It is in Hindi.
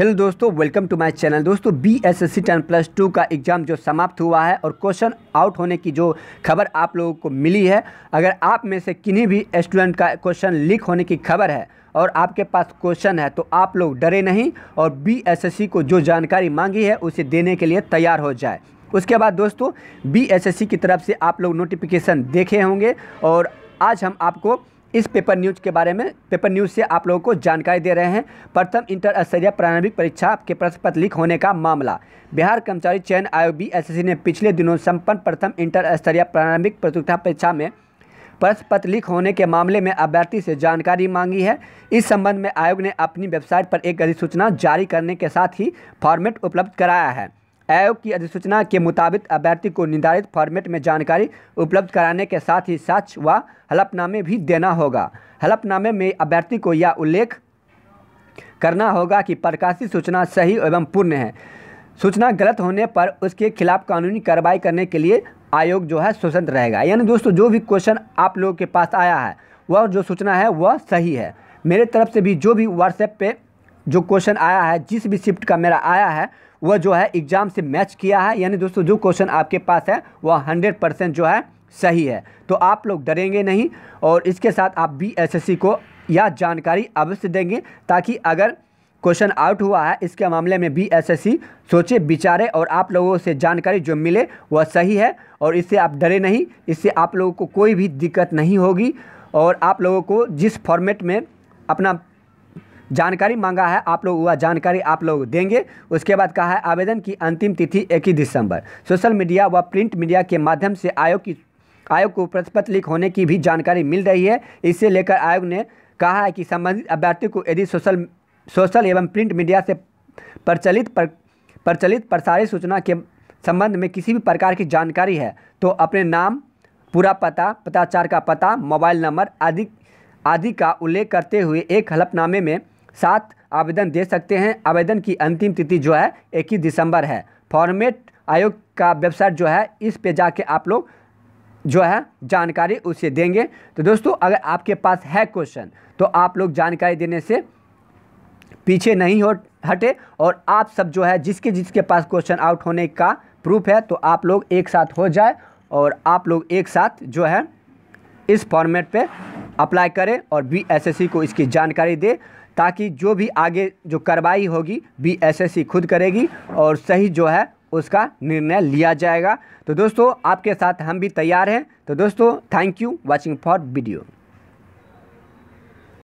हेलो दोस्तों वेलकम टू माय चैनल दोस्तों B S S C ten plus two का एग्ज़ाम जो समाप्त हुआ है और क्वेश्चन आउट होने की जो खबर आप लोगों को मिली है अगर आप में से किन्हीं भी स्टूडेंट का क्वेश्चन लीक होने की खबर है और आपके पास क्वेश्चन है तो आप लोग डरे नहीं और बी एस एस सी को जो जानकारी मांगी है उसे देने के लिए तैयार हो जाए उसके बाद दोस्तों बी एस एस सी की तरफ से आप लोग नोटिफिकेशन देखे होंगे और आज हम आपको इस पेपर न्यूज़ के बारे में पेपर न्यूज़ से आप लोगों को जानकारी दे रहे हैं प्रथम इंटर स्तरीय प्रारंभिक परीक्षा के प्रश्न पत्र लीक होने का मामला बिहार कर्मचारी चयन आयोग बी एस ने पिछले दिनों संपन्न प्रथम इंटर स्तरीय प्रारंभिक प्रतियोगिता परीक्षा में प्रश्न पत्र लीक होने के मामले में अभ्यर्थी से जानकारी मांगी है इस संबंध में आयोग ने अपनी वेबसाइट पर एक अधिसूचना जारी करने के साथ ही फॉर्मेट उपलब्ध कराया है आयोग की अधिसूचना के मुताबिक अभ्यर्थी को निर्धारित फॉर्मेट में जानकारी उपलब्ध कराने के साथ ही साक्ष व हलफनामे भी देना होगा हलफनामे में अभ्यर्थी को यह उल्लेख करना होगा कि प्रकाशित सूचना सही एवं पूर्ण है सूचना गलत होने पर उसके खिलाफ कानूनी कार्रवाई करने के लिए आयोग जो है स्वतंत्र रहेगा यानी दोस्तों जो भी क्वेश्चन आप लोगों के पास आया है वह जो सूचना है वह सही है मेरे तरफ से भी जो भी व्हाट्सएप पे जो क्वेश्चन आया है जिस भी शिफ्ट का मेरा आया है वह जो है एग्ज़ाम से मैच किया है यानी दोस्तों जो क्वेश्चन आपके पास है वह हंड्रेड परसेंट जो है सही है तो आप लोग डरेंगे नहीं और इसके साथ आप बी को यह जानकारी अवश्य देंगे ताकि अगर क्वेश्चन आउट हुआ है इसके मामले में बी एस एस सी सोचे विचारे और आप लोगों से जानकारी जो मिले वह सही है और इससे आप डरे नहीं इससे आप लोगों को कोई भी दिक्कत नहीं होगी और आप लोगों को जिस फॉर्मेट में अपना जानकारी मांगा है आप लोग वह जानकारी आप लोग देंगे उसके बाद कहा है आवेदन की अंतिम तिथि इक्कीस दिसंबर सोशल मीडिया व प्रिंट मीडिया के माध्यम से आयोग की आयोग को प्रतिपत्र लीक होने की भी जानकारी मिल रही है इससे लेकर आयोग ने कहा है कि संबंधित अभ्यर्थी को यदि सोशल सोशल एवं प्रिंट मीडिया से प्रचलित पर, प्रचलित प्रसारित सूचना के संबंध में किसी भी प्रकार की जानकारी है तो अपने नाम पूरा पता पताचार का पता मोबाइल नंबर आदि आदि का उल्लेख करते हुए एक हलफनामे में साथ आवेदन दे सकते हैं आवेदन की अंतिम तिथि जो है इक्कीस दिसंबर है फॉर्मेट आयोग का वेबसाइट जो है इस पे जाके आप लोग जो है जानकारी उसे देंगे तो दोस्तों अगर आपके पास है क्वेश्चन तो आप लोग जानकारी देने से पीछे नहीं हो हटे और आप सब जो है जिसके जिसके पास क्वेश्चन आउट होने का प्रूफ है तो आप लोग एक साथ हो जाए और आप लोग एक साथ जो है इस फॉर्मेट पे अप्लाई करें और बीएसएससी को इसकी जानकारी दे ताकि जो भी आगे जो कार्रवाई होगी बीएसएससी खुद करेगी और सही जो है उसका निर्णय लिया जाएगा तो दोस्तों आपके साथ हम भी तैयार हैं तो दोस्तों thank you watching for video